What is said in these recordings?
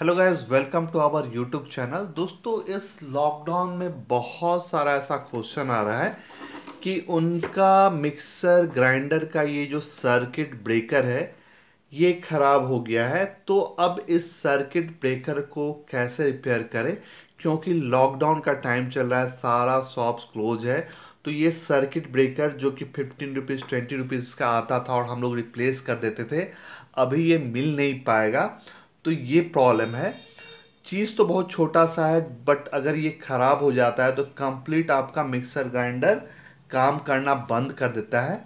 hello guys welcome to our YouTube channel दोस्तों इस lockdown में बहुत सारा ऐसा क्वेश्चन आ रहा है कि उनका मिक्सर ग्राइंडर का ये जो सर्किट ब्रेकर है ये ख़राब हो गया है तो अब इस सर्किट ब्रेकर को कैसे रिपेयर करें क्योंकि लॉकडाउन का टाइम चल रहा है सारा शॉप्स क्लोज है तो ये सर्किट ब्रेकर जो कि फिफ्टीन रुपीज़ ट्वेंटी रुपीज़ का आता था और हम लोग रिप्लेस कर देते थे अभी ये मिल नहीं पाएगा तो ये प्रॉब्लम है चीज़ तो बहुत छोटा सा है बट अगर ये ख़राब हो जाता है तो कंप्लीट आपका मिक्सर ग्राइंडर काम करना बंद कर देता है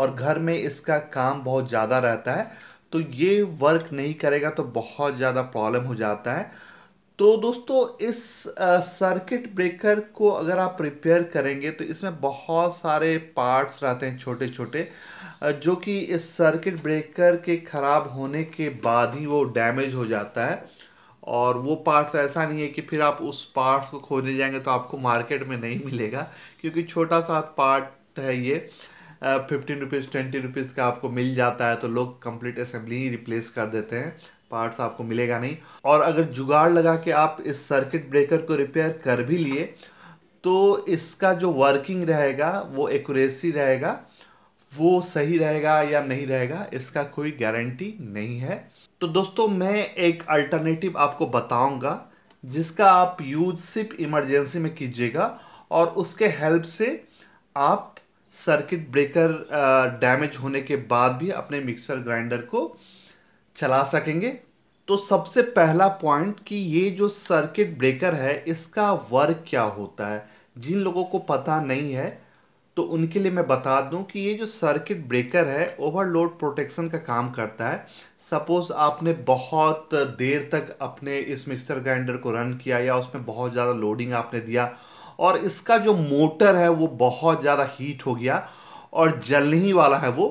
और घर में इसका काम बहुत ज़्यादा रहता है तो ये वर्क नहीं करेगा तो बहुत ज़्यादा प्रॉब्लम हो जाता है तो दोस्तों इस सर्किट ब्रेकर को अगर आप प्रिपेयर करेंगे तो इसमें बहुत सारे पार्ट्स रहते हैं छोटे छोटे जो कि इस सर्किट ब्रेकर के ख़राब होने के बाद ही वो डैमेज हो जाता है और वो पार्ट्स ऐसा नहीं है कि फिर आप उस पार्ट्स को खोजने जाएंगे तो आपको मार्केट में नहीं मिलेगा क्योंकि छोटा सा पार्ट है ये फिफ्टीन रुपीज़ ट्वेंटी रुपीज़ का आपको मिल जाता है तो लोग कंप्लीट असेंबली ही रिप्लेस कर देते हैं पार्ट्स आपको मिलेगा नहीं और अगर जुगाड़ लगा के आप इस सर्किट ब्रेकर को रिपेयर कर भी लिए तो इसका जो वर्किंग रहेगा वो एक्यूरेसी रहेगा वो सही रहेगा या नहीं रहेगा इसका कोई गारंटी नहीं है तो दोस्तों मैं एक अल्टरनेटिव आपको बताऊंगा जिसका आप यूज सिर्फ इमरजेंसी में कीजिएगा और उसके हेल्प से आप सर्किट ब्रेकर डैमेज होने के बाद भी अपने मिक्सर ग्राइंडर को चला सकेंगे तो सबसे पहला पॉइंट कि ये जो सर्किट ब्रेकर है इसका वर्क क्या होता है जिन लोगों को पता नहीं है तो उनके लिए मैं बता दूं कि ये जो सर्किट ब्रेकर है ओवरलोड प्रोटेक्शन का काम करता है सपोज़ आपने बहुत देर तक अपने इस मिक्सर ग्राइंडर को रन किया या उसमें बहुत ज़्यादा लोडिंग आपने दिया और इसका जो मोटर है वो बहुत ज़्यादा हीट हो गया और जलने ही वाला है वो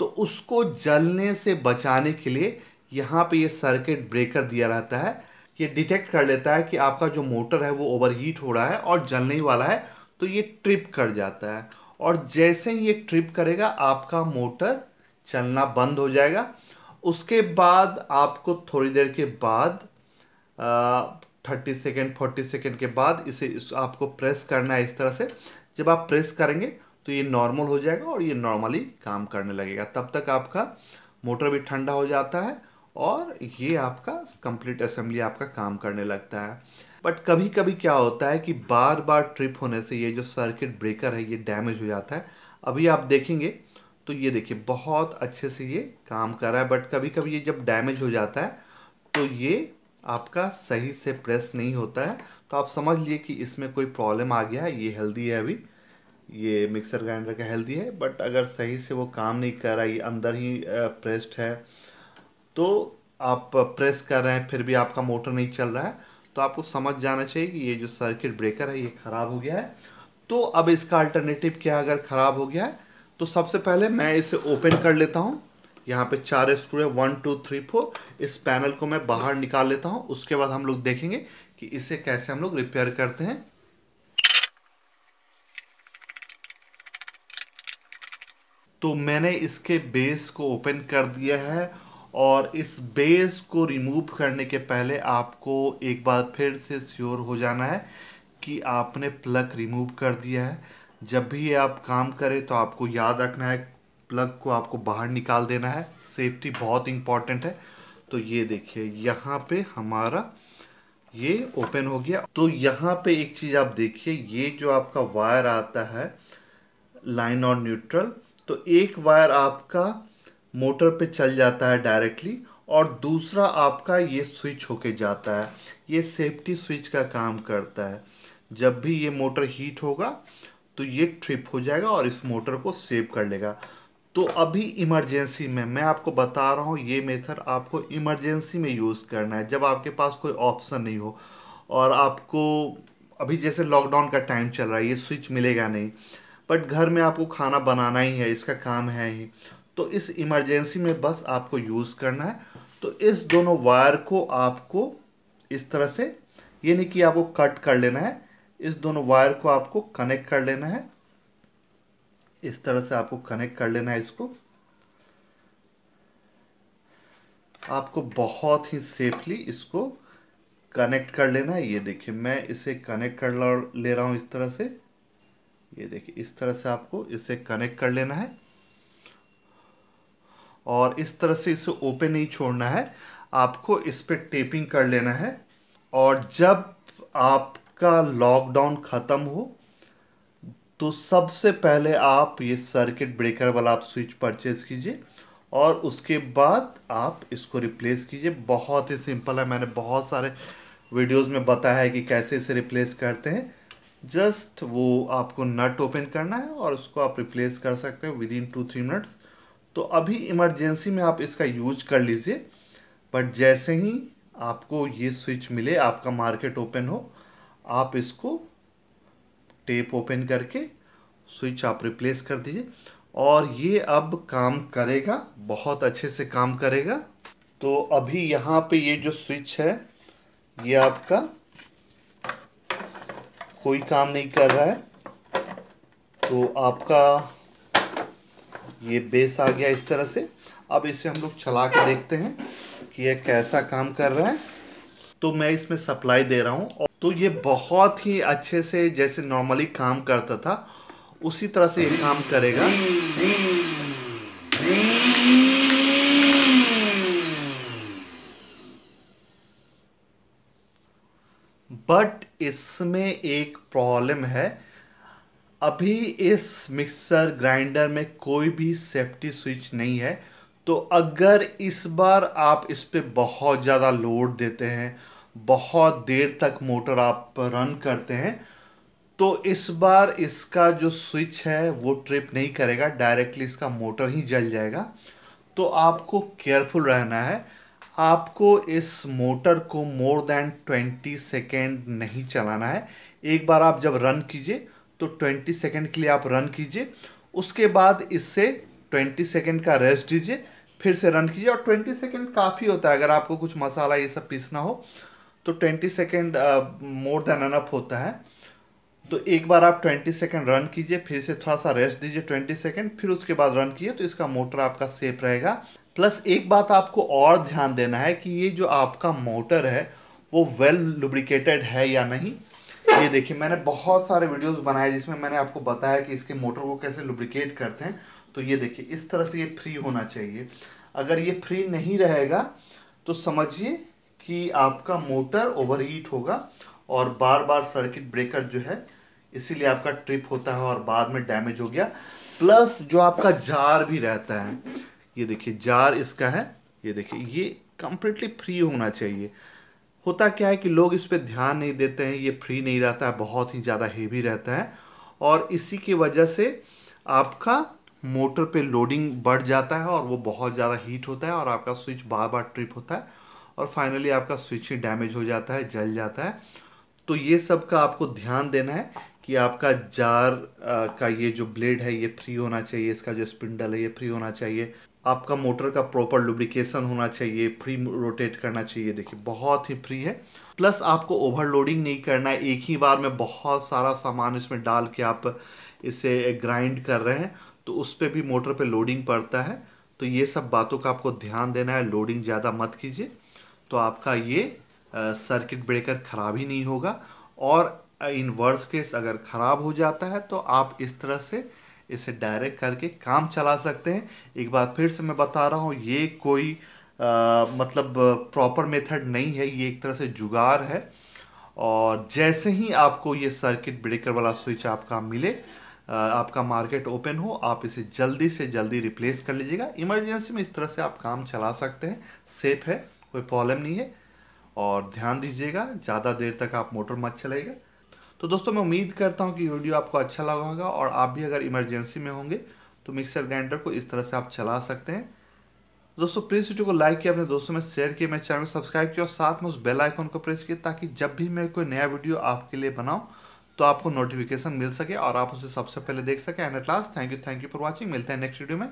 तो उसको जलने से बचाने के लिए यहाँ पे ये सर्किट ब्रेकर दिया रहता है ये डिटेक्ट कर लेता है कि आपका जो मोटर है वो ओवर हीट हो रहा है और जलने ही वाला है तो ये ट्रिप कर जाता है और जैसे ही ये ट्रिप करेगा आपका मोटर चलना बंद हो जाएगा उसके बाद आपको थोड़ी देर के बाद आ, थर्टी सेकेंड फोर्टी सेकेंड के बाद इसे इस आपको प्रेस करना है इस तरह से जब आप प्रेस करेंगे तो ये नॉर्मल हो जाएगा और ये नॉर्मली काम करने लगेगा तब तक आपका मोटर भी ठंडा हो जाता है और ये आपका कंप्लीट असेंबली आपका काम करने लगता है बट कभी कभी क्या होता है कि बार बार ट्रिप होने से ये जो सर्किट ब्रेकर है ये डैमेज हो जाता है अभी आप देखेंगे तो ये देखिए बहुत अच्छे से ये काम कर रहा है बट कभी कभी ये जब डैमेज हो जाता है तो ये आपका सही से प्रेस नहीं होता है तो आप समझ लिए कि इसमें कोई प्रॉब्लम आ गया है ये हेल्दी है अभी ये मिक्सर ग्राइंडर का हेल्दी है बट अगर सही से वो काम नहीं कर रहा ये अंदर ही प्रेस्ड है तो आप प्रेस कर रहे हैं फिर भी आपका मोटर नहीं चल रहा है तो आपको समझ जाना चाहिए कि ये जो सर्किट ब्रेकर है ये ख़राब हो गया है तो अब इसका अल्टरनेटिव क्या अगर ख़राब हो गया है तो सबसे पहले मैं इसे ओपन कर लेता हूँ यहाँ पे चार स्क्रू है वन टू थ्री फोर इस पैनल को मैं बाहर निकाल लेता हूँ उसके बाद हम लोग देखेंगे कि इसे कैसे हम लोग रिपेयर करते हैं तो मैंने इसके बेस को ओपन कर दिया है और इस बेस को रिमूव करने के पहले आपको एक बार फिर से श्योर हो जाना है कि आपने प्लग रिमूव कर दिया है जब भी आप काम करें तो आपको याद रखना है प्लग को आपको बाहर निकाल देना है सेफ्टी बहुत इंपॉर्टेंट है तो ये देखिए यहाँ पे हमारा ये ओपन हो गया तो यहाँ पे एक चीज़ आप देखिए ये जो आपका वायर आता है लाइन और न्यूट्रल तो एक वायर आपका मोटर पे चल जाता है डायरेक्टली और दूसरा आपका ये स्विच होके जाता है ये सेफ्टी स्विच का काम करता है जब भी ये मोटर हीट होगा तो ये ट्रिप हो जाएगा और इस मोटर को सेव कर लेगा तो अभी इमरजेंसी में मैं आपको बता रहा हूँ ये मेथड आपको इमरजेंसी में यूज़ करना है जब आपके पास कोई ऑप्शन नहीं हो और आपको अभी जैसे लॉकडाउन का टाइम चल रहा है ये स्विच मिलेगा नहीं बट घर में आपको खाना बनाना ही है इसका काम है ही तो इस इमरजेंसी में बस आपको यूज़ करना है तो इस दोनों वायर को आपको इस तरह से ये नहीं कि आपको कट कर लेना है इस दोनों वायर को आपको कनेक्ट कर लेना है इस तरह से आपको कनेक्ट कर लेना है इसको आपको बहुत ही सेफली इसको कनेक्ट कर लेना है ये देखिए मैं इसे कनेक्ट कर ले रहा हूँ इस तरह से ये देखिए इस तरह से आपको इसे कनेक्ट कर लेना है और इस तरह से इसे ओपन नहीं छोड़ना है आपको इस पर टेपिंग कर लेना है और जब आपका लॉकडाउन ख़त्म हो तो सबसे पहले आप ये सर्किट ब्रेकर वाला आप स्विच परचेज़ कीजिए और उसके बाद आप इसको रिप्लेस कीजिए बहुत ही सिंपल है मैंने बहुत सारे वीडियोस में बताया है कि कैसे इसे रिप्लेस करते हैं जस्ट वो आपको नट ओपन करना है और उसको आप रिप्लेस कर सकते हैं within two three minutes तो अभी इमरजेंसी में आप इसका यूज कर लीजिए बट जैसे ही आपको ये स्विच मिले आपका मार्केट ओपन हो आप इसको टेप ओपन करके स्विच आप रिप्लेस कर दीजिए और ये अब काम करेगा बहुत अच्छे से काम करेगा तो अभी यहाँ पे ये जो स्विच है ये आपका कोई काम नहीं कर रहा है तो आपका ये बेस आ गया इस तरह से अब इसे हम लोग चला के देखते हैं कि यह कैसा काम कर रहा है तो मैं इसमें सप्लाई दे रहा हूँ तो ये बहुत ही अच्छे से जैसे नॉर्मली काम करता था उसी तरह से ये काम करेगा बट इसमें एक प्रॉब्लम है अभी इस मिक्सर ग्राइंडर में कोई भी सेफ्टी स्विच नहीं है तो अगर इस बार आप इस पर बहुत ज़्यादा लोड देते हैं बहुत देर तक मोटर आप रन करते हैं तो इस बार इसका जो स्विच है वो ट्रिप नहीं करेगा डायरेक्टली इसका मोटर ही जल जाएगा तो आपको केयरफुल रहना है आपको इस मोटर को मोर देन 20 सेकेंड नहीं चलाना है एक बार आप जब रन कीजिए तो 20 सेकेंड के लिए आप रन कीजिए उसके बाद इससे ट्वेंटी सेकेंड का रेस्ट दीजिए फिर से रन कीजिए और ट्वेंटी सेकेंड काफ़ी होता है अगर आपको कुछ मसाला ये सब पीसना हो तो ट्वेंटी सेकेंड मोर देन अनअप होता है तो एक बार आप ट्वेंटी सेकेंड रन कीजिए फिर से थोड़ा सा रेस्ट दीजिए ट्वेंटी सेकेंड फिर उसके बाद रन कीजिए तो इसका मोटर आपका सेफ रहेगा प्लस एक बात आपको और ध्यान देना है कि ये जो आपका मोटर है वो वेल लुब्रिकेटेड है या नहीं ये देखिए मैंने बहुत सारे वीडियोस बनाए जिसमें मैंने आपको बताया कि इसके मोटर को कैसे लुब्रिकेट करते हैं तो ये देखिए इस तरह से ये फ्री होना चाहिए अगर ये फ्री नहीं रहेगा तो समझिए कि आपका मोटर ओवरहीट होगा और बार बार सर्किट ब्रेकर जो है इसीलिए आपका ट्रिप होता है और बाद में डैमेज हो गया प्लस जो आपका जार भी रहता है ये देखिए जार इसका है ये देखिए ये कंप्लीटली फ्री होना चाहिए होता क्या है कि लोग इस पर ध्यान नहीं देते हैं ये फ्री नहीं रहता है बहुत ही ज़्यादा हेवी रहता है और इसी की वजह से आपका मोटर पे लोडिंग बढ़ जाता है और वो बहुत ज़्यादा हीट होता है और आपका स्विच बार बार ट्रिप होता है और फाइनली आपका स्विच ही डैमेज हो जाता है जल जाता है तो ये सब का आपको ध्यान देना है कि आपका जार का ये जो ब्लेड है ये फ्री होना चाहिए इसका जो स्पिंडल है ये फ्री होना चाहिए आपका मोटर का प्रॉपर लुब्रिकेशन होना चाहिए फ्री रोटेट करना चाहिए देखिए बहुत ही फ्री है प्लस आपको ओवरलोडिंग नहीं करना है एक ही बार में बहुत सारा सामान इसमें डाल के आप इसे ग्राइंड कर रहे हैं तो उस पर भी मोटर पे लोडिंग पड़ता है तो ये सब बातों का आपको ध्यान देना है लोडिंग ज़्यादा मत कीजिए तो आपका ये सर्किट ब्रेकर ख़राब ही नहीं होगा और इनवर्स केस अगर ख़राब हो जाता है तो आप इस तरह से इसे डायरेक्ट करके काम चला सकते हैं एक बार फिर से मैं बता रहा हूँ ये कोई आ, मतलब प्रॉपर मेथड नहीं है ये एक तरह से जुगाड़ है और जैसे ही आपको ये सर्किट ब्रेकर वाला स्विच आपका मिले आपका मार्केट ओपन हो आप इसे जल्दी से जल्दी रिप्लेस कर लीजिएगा इमरजेंसी में इस तरह से आप काम चला सकते हैं सेफ है कोई प्रॉब्लम नहीं है और ध्यान दीजिएगा ज़्यादा देर तक आप मोटर मत चलाइएगा तो दोस्तों मैं उम्मीद करता हूँ कि वीडियो आपको अच्छा लगा होगा और आप भी अगर इमरजेंसी में होंगे तो मिक्सर ग्राइंडर को इस तरह से आप चला सकते हैं दोस्तों प्लीज़ वीडियो को लाइक किया अपने दोस्तों में शेयर किया मेरे चैनल को सब्सक्राइब किया और साथ में उस बेल आइकन को प्रेस किया ताकि जब भी मैं कोई नया वीडियो आपके लिए बनाऊँ तो आपको नोटिफिकेशन मिल सके और आप उसे सबसे पहले देख सके and at last thank you thank you for watching मिलते हैं नेक्स्ट वीडियो में